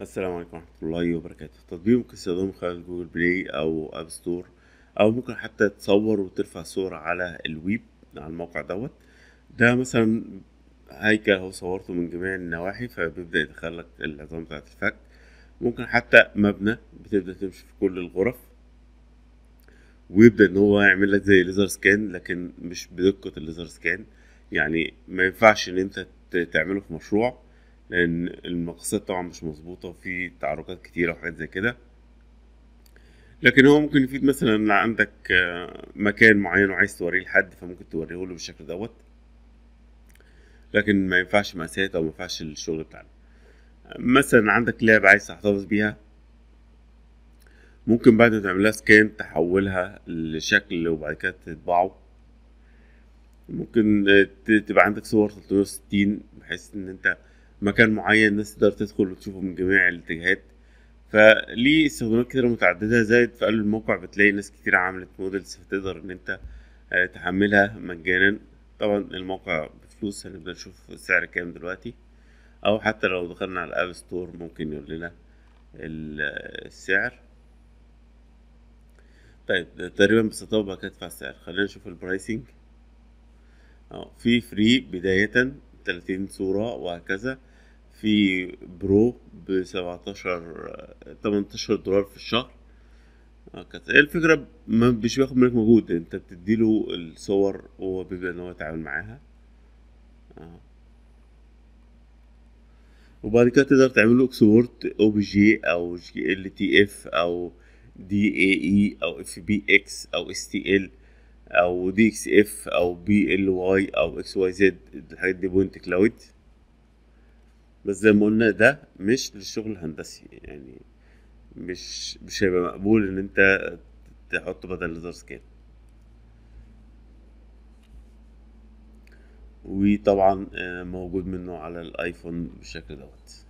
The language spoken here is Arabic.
السلام عليكم ورحمة الله وبركاته التطبيق ممكن تستخدمه من خلال جوجل بلاي أو أب ستور أو ممكن حتى تصور وترفع صورة على الويب على الموقع دوت ده مثلا هيكل هو صورته من جميع النواحي فبيبدأ يدخل لك العظام بتاعت الفك ممكن حتى مبنى بتبدأ تمشي في كل الغرف ويبدأ إن هو يعمل لك زي ليزر سكان لكن مش بدقة الليزر سكان يعني ما ينفعش إن أنت تعمله في مشروع لان المقاسات طبعا مش مظبوطه وفي تعركات كتيره وحاجات زي كده لكن هو ممكن يفيد مثلا عندك آه، مكان معين وعايز توريه لحد فممكن توريه له بالشكل دوت لكن ما ينفعش مقاسات او ما ينفعش الشغل بتاعنا مثلا عندك لعبة عايز تحتفظ بيها ممكن بعد ما تعملها سكان تحولها لشكل وبعد كده تطبعه ممكن آه، تبقى عندك صور 360 بحيث ان انت مكان معين الناس تقدر تدخل وتشوفه من جميع الاتجاهات فليه استخدامات كتير متعدده زائد في قلب الموقع بتلاقي ناس كتير عملت مودلز فتقدر ان انت آه، تحملها مجانا طبعا الموقع بفلوس هنبدا نشوف السعر كام دلوقتي او حتى لو دخلنا على الاب ستور ممكن يقول لنا آه، السعر طيب تقريبا باستطاعة بقى هدفع السعر خلينا نشوف البرايسنج اهو في فري بداية تلاتين صورة وهكذا في برو ب 17 18 دولار في الشهر كانت هي الفكره مش بياخد منك مجهود انت بتديله الصور وهو بيبدا ان هو يتعامل معاها آه. وبعد كده تقدر تعمل له اكسبورت او بي جي او جي ال تي اف او دي اي اي او اف بي اكس او اس تي ال او دي اكس اف او بي ال واي او اكس واي زد الحاجات دي بوينت كلاود بس زي ما قلنا ده مش للشغل الهندسي يعني مش مش هيبقى مقبول ان انت تحط بدل ليزر سكان وطبعا آه، موجود منه على الايفون بالشكل دوت